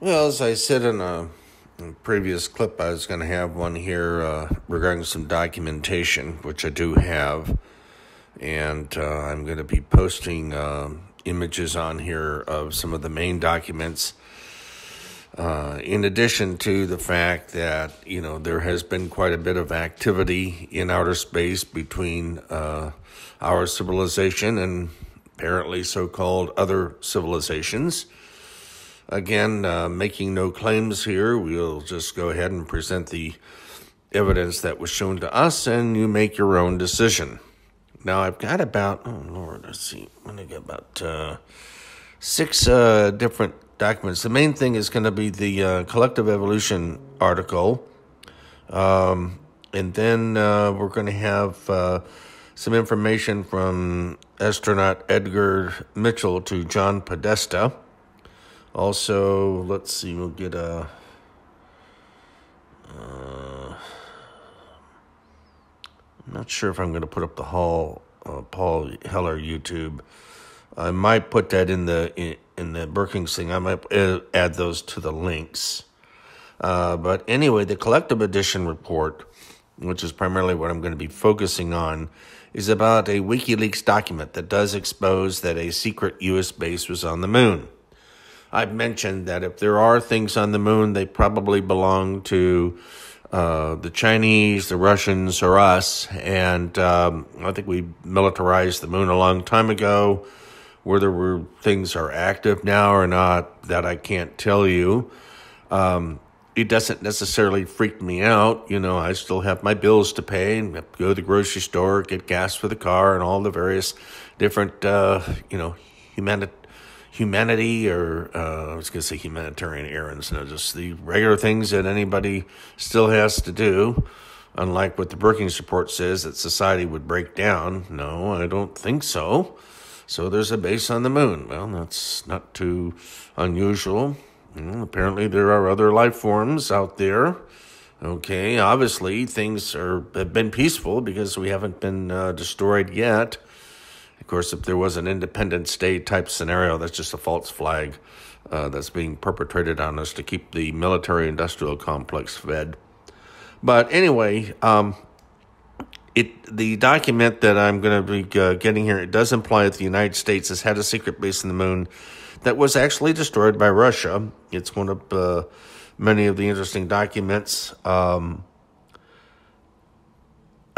Well, as I said in a, in a previous clip, I was going to have one here uh, regarding some documentation, which I do have. And uh, I'm going to be posting uh, images on here of some of the main documents. Uh, in addition to the fact that, you know, there has been quite a bit of activity in outer space between uh, our civilization and apparently so called other civilizations. Again, uh, making no claims here, we'll just go ahead and present the evidence that was shown to us, and you make your own decision. Now, I've got about, oh Lord, let's see, I'm going to get about uh, six uh, different documents. The main thing is going to be the uh, collective evolution article. Um, and then uh, we're going to have uh, some information from astronaut Edgar Mitchell to John Podesta. Also, let's see, we'll get a. am uh, not sure if I'm going to put up the Hall uh, Paul Heller YouTube. I might put that in the in, in the Brookings thing. I might uh, add those to the links. Uh, but anyway, the collective edition report, which is primarily what I'm going to be focusing on, is about a WikiLeaks document that does expose that a secret U.S. base was on the moon. I've mentioned that if there are things on the moon, they probably belong to uh, the Chinese, the Russians, or us. And um, I think we militarized the moon a long time ago. Whether we're, things are active now or not, that I can't tell you. Um, it doesn't necessarily freak me out. You know, I still have my bills to pay and to go to the grocery store, get gas for the car, and all the various different, uh, you know, humanitarian humanity or uh, I was going to say humanitarian errands, no, just the regular things that anybody still has to do. Unlike what the Brookings report says that society would break down. No, I don't think so. So there's a base on the moon. Well, that's not too unusual. Well, apparently, there are other life forms out there. Okay, obviously things are have been peaceful because we haven't been uh, destroyed yet. Of course, if there was an Independence Day type scenario, that's just a false flag uh, that's being perpetrated on us to keep the military industrial complex fed. But anyway, um, it, the document that I'm going to be uh, getting here it does imply that the United States has had a secret base in the moon that was actually destroyed by Russia. It's one of uh, many of the interesting documents. Um,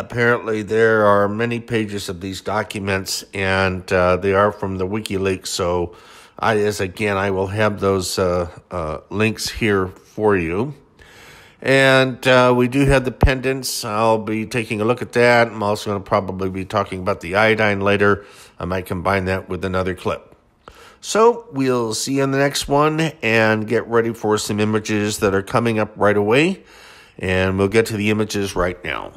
apparently there are many pages of these documents and uh, they are from the WikiLeaks. So I, as again, I will have those uh, uh, links here for you. And uh, we do have the pendants. I'll be taking a look at that. I'm also going to probably be talking about the iodine later. I might combine that with another clip. So we'll see you in the next one and get ready for some images that are coming up right away. And we'll get to the images right now.